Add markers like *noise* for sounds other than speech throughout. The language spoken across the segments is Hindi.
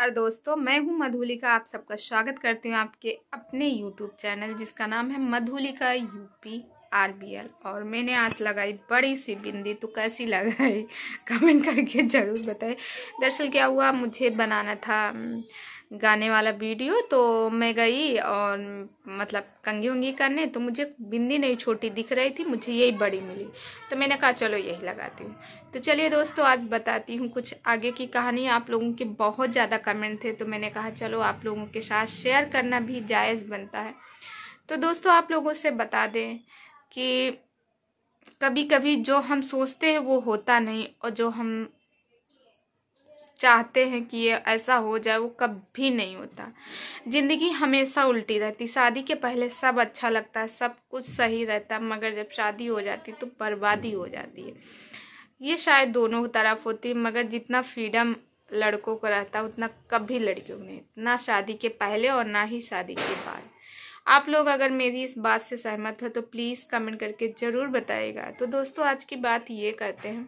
नमस्कार दोस्तों मैं हूं मधुलिका आप सबका स्वागत करती हूं आपके अपने यूट्यूब चैनल जिसका नाम है मधुलिका यूपी आरबीएल और मैंने आज लगाई बड़ी सी बिंदी तो कैसी लगाई *laughs* कमेंट करके ज़रूर बताए दरअसल क्या हुआ मुझे बनाना था गाने वाला वीडियो तो मैं गई और मतलब कंगी उंगी करने तो मुझे बिंदी नहीं छोटी दिख रही थी मुझे यही बड़ी मिली तो मैंने कहा चलो यही लगाती हूँ तो चलिए दोस्तों आज बताती हूँ कुछ आगे की कहानी आप लोगों के बहुत ज़्यादा कमेंट थे तो मैंने कहा चलो आप लोगों के साथ शेयर करना भी जायज़ बनता है तो दोस्तों आप लोगों से बता दें कि कभी कभी जो हम सोचते हैं वो होता नहीं और जो हम चाहते हैं कि ये ऐसा हो जाए वो कभी नहीं होता ज़िंदगी हमेशा उल्टी रहती शादी के पहले सब अच्छा लगता है सब कुछ सही रहता है मगर जब शादी हो जाती तो बर्बादी हो जाती है ये शायद दोनों तरफ होती है मगर जितना फ्रीडम लड़कों को रहता है उतना कभी लड़कियों को नहीं ना शादी के पहले और ना ही शादी के बाद आप लोग अगर मेरी इस बात से सहमत हो तो प्लीज़ कमेंट करके ज़रूर बताएगा तो दोस्तों आज की बात ये करते हैं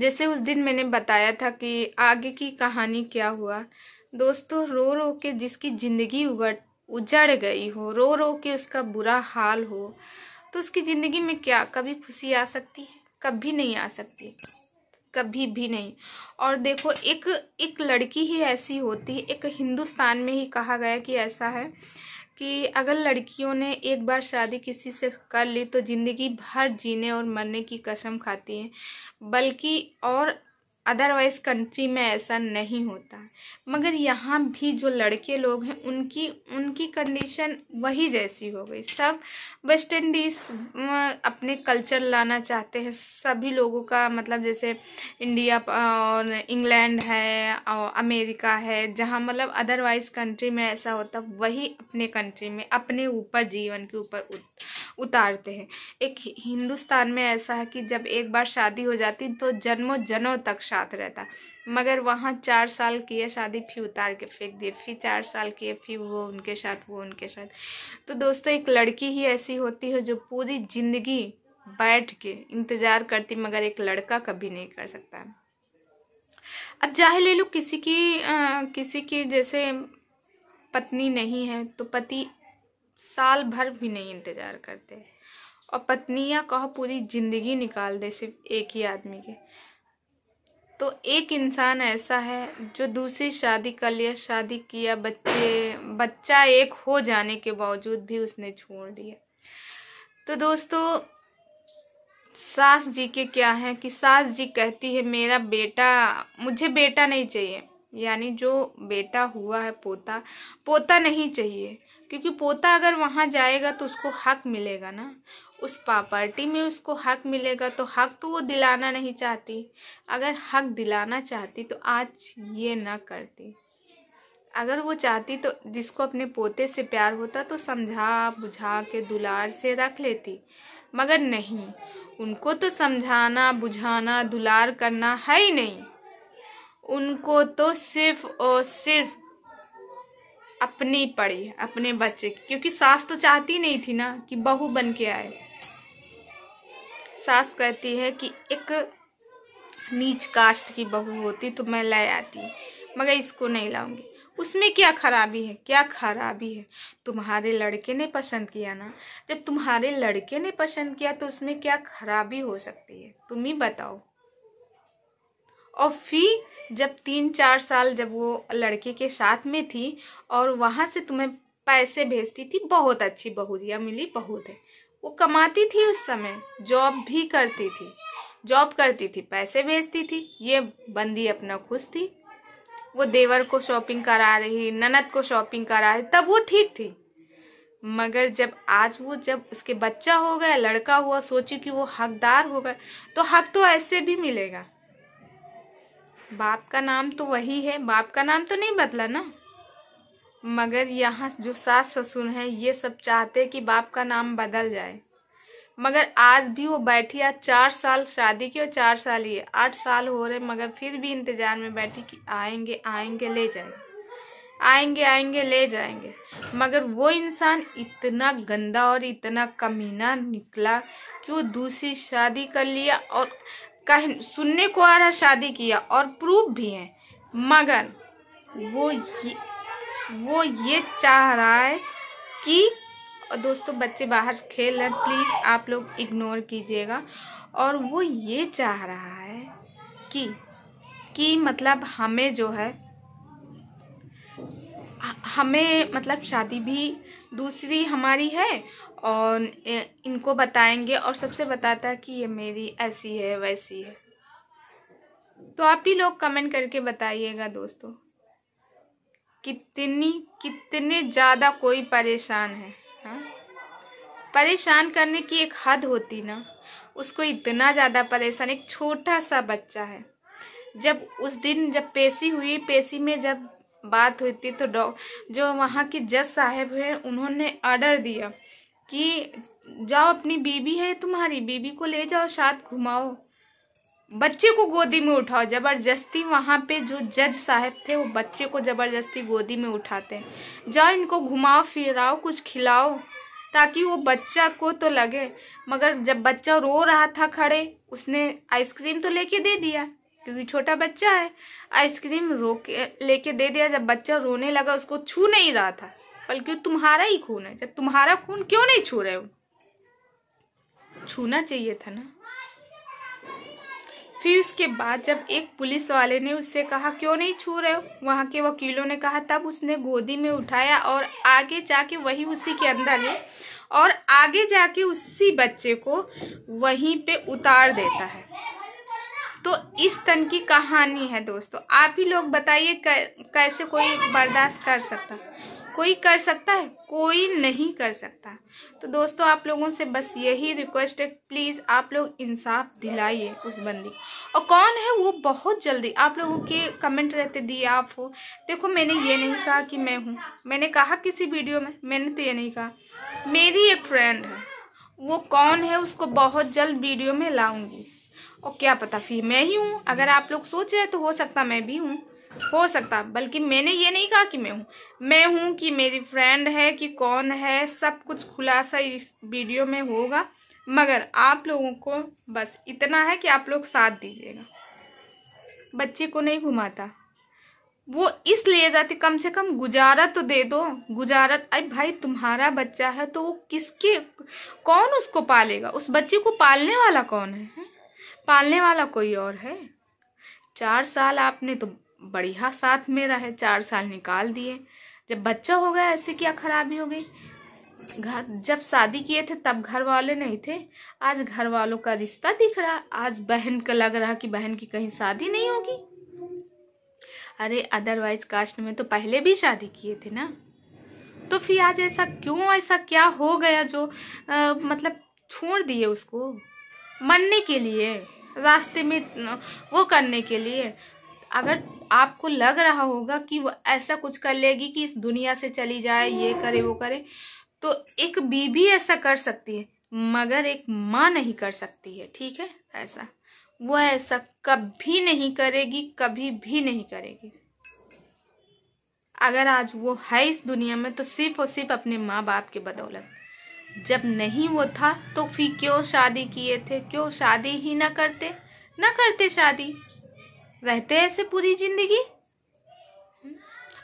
जैसे उस दिन मैंने बताया था कि आगे की कहानी क्या हुआ दोस्तों रो रो के जिसकी ज़िंदगी उजड़ गई हो रो रो के उसका बुरा हाल हो तो उसकी ज़िंदगी में क्या कभी खुशी आ सकती है कभी नहीं आ सकती कभी भी नहीं और देखो एक एक लड़की ही ऐसी होती है एक हिंदुस्तान में ही कहा गया कि ऐसा है कि अगर लड़कियों ने एक बार शादी किसी से कर ली तो ज़िंदगी भर जीने और मरने की कसम खाती हैं बल्कि और अदरवाइज कंट्री में ऐसा नहीं होता मगर यहाँ भी जो लड़के लोग हैं उनकी उनकी कंडीशन वही जैसी हो गई सब वेस्ट इंडीज अपने कल्चर लाना चाहते हैं सभी लोगों का मतलब जैसे इंडिया और इंग्लैंड है और अमेरिका है जहाँ मतलब अदरवाइज कंट्री में ऐसा होता वही अपने कंट्री में अपने ऊपर जीवन के ऊपर उतारते हैं एक हिंदुस्तान में ऐसा है कि जब एक बार शादी हो जाती तो जन्मों जन्मों तक साथ रहता मगर वहाँ चार साल किए शादी फिर उतार के फेंक दिए फिर चार साल किए फिर वो उनके साथ वो उनके साथ तो दोस्तों एक लड़की ही ऐसी होती है जो पूरी जिंदगी बैठ के इंतजार करती मगर एक लड़का कभी नहीं कर सकता अब जाहिर ले लो किसी की आ, किसी की जैसे पत्नी नहीं है तो पति साल भर भी नहीं इंतज़ार करते और पत्नियां कहो पूरी ज़िंदगी निकाल दे सिर्फ एक ही आदमी के तो एक इंसान ऐसा है जो दूसरी शादी कर लिया शादी किया बच्चे बच्चा एक हो जाने के बावजूद भी उसने छोड़ दिया तो दोस्तों सास जी के क्या है कि सास जी कहती है मेरा बेटा मुझे बेटा नहीं चाहिए यानी जो बेटा हुआ है पोता पोता नहीं चाहिए क्योंकि पोता अगर वहाँ जाएगा तो उसको हक मिलेगा ना उस प्रॉपर्टी में उसको हक मिलेगा तो हक तो वो दिलाना नहीं चाहती अगर हक दिलाना चाहती तो आज ये ना करती अगर वो चाहती तो जिसको अपने पोते से प्यार होता तो समझा बुझा के दुलार से रख लेती मगर नहीं उनको तो समझाना बुझाना दुलार करना है ही नहीं उनको तो सिर्फ और सिर्फ अपनी पड़ी अपने बच्चे की क्योंकि सास तो चाहती नहीं थी ना कि बहू बन के आए सास कहती है कि एक नीच कास्ट की बहू होती तो मैं ले आती मगर इसको नहीं लाऊंगी उसमें क्या खराबी है क्या खराबी है तुम्हारे लड़के ने पसंद किया ना जब तुम्हारे लड़के ने पसंद किया तो उसमें क्या खराबी हो सकती है तुम ही बताओ और फिर जब तीन चार साल जब वो लड़के के साथ में थी और वहां से तुम्हें पैसे भेजती थी बहुत अच्छी बहुरिया मिली बहुत है वो कमाती थी उस समय जॉब भी करती थी जॉब करती थी पैसे भेजती थी ये बंदी अपना खुश थी वो देवर को शॉपिंग करा रही ननद को शॉपिंग करा रही तब वो ठीक थी मगर जब आज वो जब उसके बच्चा हो गया लड़का हुआ सोची कि वो हकदार हो गए तो हक तो ऐसे भी मिलेगा बाप का नाम तो वही है बाप का नाम तो नहीं बदला ना मगर यहाँ जो सास ससुर हैं ये सब चाहते कि बाप का नाम बदल जाए मगर आज भी वो बैठी आज चार साल शादी की और चार साल ये आठ साल हो रहे मगर फिर भी इंतजार में बैठी कि आएंगे आएंगे ले जाएंगे आएंगे आएंगे ले जाएंगे मगर वो इंसान इतना गंदा और इतना कमीना निकला कि वो दूसरी शादी कर लिया और कह सुनने को आ रहा शादी किया और प्रूफ भी है मगर वो ये वो ये चाह रहा है कि दोस्तों बच्चे बाहर खेल रहे प्लीज़ आप लोग इग्नोर कीजिएगा और वो ये चाह रहा है कि कि मतलब हमें जो है हमें मतलब शादी भी दूसरी हमारी है और इनको बताएंगे और सबसे बताता है कि ये मेरी ऐसी है वैसी है तो आप ही लोग कमेंट करके बताइएगा दोस्तों कितनी कितने ज़्यादा कोई परेशान है हा? परेशान करने की एक हद होती ना उसको इतना ज़्यादा परेशान एक छोटा सा बच्चा है जब उस दिन जब पेशी हुई पेशी में जब बात हुई थी तो डॉ जो वहाँ के जज साहब हैं उन्होंने ऑर्डर दिया कि जाओ अपनी बीबी है तुम्हारी बीबी को ले जाओ साथ घुमाओ बच्चे को गोदी में उठाओ जबरदस्ती वहां पे जो जज साहब थे वो बच्चे को जबरदस्ती गोदी में उठाते हैं जाओ इनको घुमाओ फिराओ कुछ खिलाओ ताकि वो बच्चा को तो लगे मगर जब बच्चा रो रहा था खड़े उसने आइसक्रीम तो लेके दे दिया क्योंकि छोटा बच्चा है आइसक्रीम रो के लेके दे दिया जब बच्चा रोने लगा उसको छू नहीं रहा था बल्कि तुम्हारा ही खून है जब तुम्हारा खून क्यों नहीं छू रहे हो छूना चाहिए था ना फिर उसके बाद जब एक पुलिस वाले ने उससे कहा क्यों नहीं छू रहे हो वहां के वकीलों ने कहा तब उसने गोदी में उठाया और आगे जाके वही उसी के अंदर है और आगे जाके उसी बच्चे को वहीं पे उतार देता है तो इस तन की कहानी है दोस्तों आप ही लोग बताइए कैसे कोई बर्दाश्त कर सकता कोई कर सकता है कोई नहीं कर सकता तो दोस्तों आप लोगों से बस यही रिक्वेस्ट है प्लीज़ आप लोग इंसाफ दिलाइए उस बंदी और कौन है वो बहुत जल्दी आप लोगों के कमेंट रहते दिए आप हो देखो मैंने ये नहीं कहा कि मैं हूँ मैंने कहा किसी वीडियो में मैंने तो ये नहीं कहा मेरी एक फ्रेंड है वो कौन है उसको बहुत जल्द वीडियो में लाऊंगी और क्या पता फिर मैं ही हूँ अगर आप लोग सोच रहे तो हो सकता मैं भी हूँ हो सकता बल्कि मैंने ये नहीं कहा कि मैं हूँ मैं हूँ कि मेरी फ्रेंड है कि कौन है सब कुछ खुलासा इस वीडियो में होगा मगर आप लोगों को बस इतना है कि आप लोग साथ दीजिएगा बच्चे को नहीं घुमाता वो इसलिए जाती कम से कम गुजारा तो दे दो गुजारा अरे भाई तुम्हारा बच्चा है तो वो किसके कौन उसको पालेगा उस बच्चे को पालने वाला कौन है पालने वाला कोई और है चार साल आपने तो बढ़िया साथ में रहे चार साल निकाल दिए जब बच्चा हो गया ऐसे क्या खराबी हो गई घर जब शादी किए थे तब घर वाले नहीं थे आज घर वालों का रिश्ता दिख रहा आज बहन का लग रहा कि बहन की कहीं शादी नहीं होगी अरे अदरवाइज कास्ट में तो पहले भी शादी किए थे ना तो फिर आज ऐसा क्यों ऐसा क्या हो गया जो आ, मतलब छोड़ दिए उसको मरने के लिए रास्ते में वो करने के लिए अगर आपको लग रहा होगा कि वो ऐसा कुछ कर लेगी कि इस दुनिया से चली जाए ये करे वो करे तो एक बीबी ऐसा कर सकती है मगर एक माँ नहीं कर सकती है ठीक है ऐसा वो ऐसा कभी नहीं करेगी कभी भी नहीं करेगी अगर आज वो है इस दुनिया में तो सिर्फ और सिर्फ अपने माँ बाप के बदौलत जब नहीं वो था तो फिर क्यों शादी किए थे क्यों शादी ही ना करते ना करते शादी रहते ऐसे पूरी जिंदगी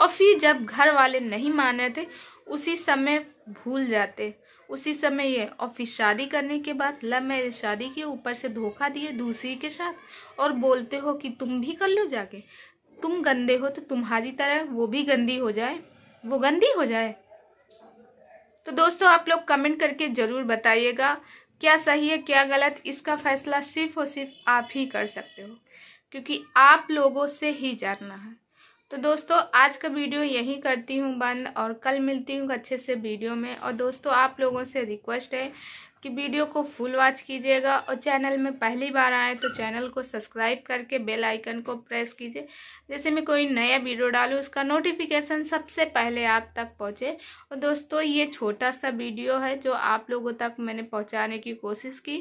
और फिर जब घर वाले नहीं माने थे उसी समय भूल जाते उसी समय ये और फिर शादी करने के बाद लव मैरिज शादी के ऊपर से धोखा दिए दूसरी के साथ और बोलते हो कि तुम भी कर लो जाके तुम गंदे हो तो तुम्हारी तरह वो भी गंदी हो जाए वो गंदी हो जाए तो दोस्तों आप लोग कमेंट करके जरूर बताइएगा क्या सही है क्या गलत इसका फैसला सिर्फ और सिर्फ आप ही कर सकते हो क्योंकि आप लोगों से ही जानना है तो दोस्तों आज का वीडियो यहीं करती हूँ बंद और कल मिलती हूँ अच्छे से वीडियो में और दोस्तों आप लोगों से रिक्वेस्ट है कि वीडियो को फुल वॉच कीजिएगा और चैनल में पहली बार आए तो चैनल को सब्सक्राइब करके बेल आइकन को प्रेस कीजिए जैसे मैं कोई नया वीडियो डालूँ उसका नोटिफिकेशन सबसे पहले आप तक पहुँचे और दोस्तों ये छोटा सा वीडियो है जो आप लोगों तक मैंने पहुँचाने की कोशिश की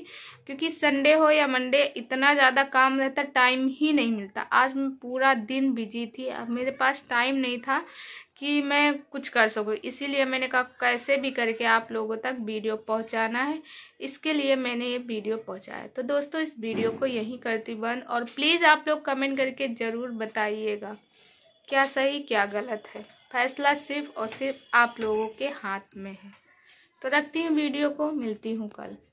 क्योंकि संडे हो या मंडे इतना ज़्यादा काम रहता टाइम ही नहीं मिलता आज मैं पूरा दिन बिजी थी अब मेरे पास टाइम नहीं था कि मैं कुछ कर सकूँ इसीलिए मैंने कहा कैसे भी करके आप लोगों तक वीडियो पहुंचाना है इसके लिए मैंने ये वीडियो पहुंचाया तो दोस्तों इस वीडियो को यहीं करती बंद और प्लीज़ आप लोग कमेंट करके ज़रूर बताइएगा क्या सही क्या गलत है फैसला सिर्फ और सिर्फ आप लोगों के हाथ में है तो रखती हूँ वीडियो को मिलती हूँ कल